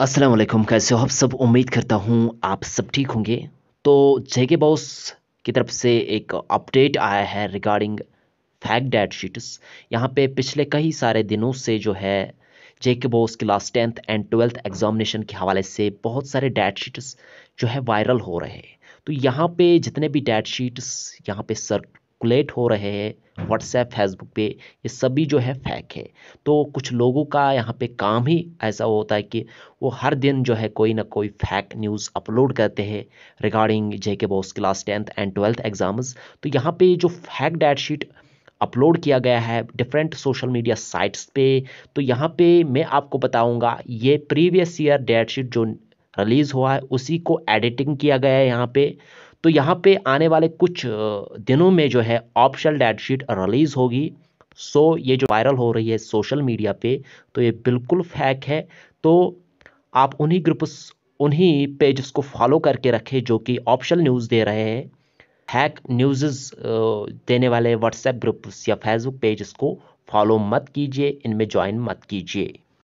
अस्सलाम वालेकुम कैसे हो आप सब उम्मीद करता हूँ आप सब ठीक होंगे तो जेके बॉस की तरफ से एक अपडेट आया है रिगार्डिंग फैक्ट डेट शीट्स यहाँ पे पिछले कई सारे दिनों से जो है जेके बॉस के last tenth and twelfth examination के हवाले से बहुत सारे डेट शीट्स जो है वायरल हो रहे हैं तो यहाँ पे जितने भी डेट शीट्स यहाँ पे सर सर्कुलेट हो रहे हैं व्हाट्सएप फेसबुक पे ये सभी जो है फैक है तो कुछ लोगों का यहाँ पे काम ही ऐसा होता है कि वो हर दिन जो है कोई ना कोई फैक न्यूज़ अपलोड करते हैं regarding JKBOSE class tenth and twelfth exams तो यहाँ पे जो फैक डेट शीट अपलोड किया गया है डिफरेंट सोशल मीडिया साइट्स पे तो यहाँ पे मैं आपको बताऊँगा ये प्रीवियस ईयर डेट शीट जो रिलीज़ हुआ है उसी को एडिटिंग किया गया है यहाँ पे तो यहाँ पे आने वाले कुछ दिनों में जो है ऑप्शनल डेट शीट रिलीज़ होगी सो ये जो वायरल हो रही है सोशल मीडिया पे तो ये बिल्कुल फैक है तो आप उन्हीं ग्रुप्स उन्हीं पेजस को फॉलो करके रखें जो कि ऑप्शनल न्यूज़ दे रहे हैं हैक न्यूज़ देने वाले व्हाट्सएप ग्रुप्स या फेसबुक पेज़स को फॉलो मत कीजिए इनमें ज्वाइन मत कीजिए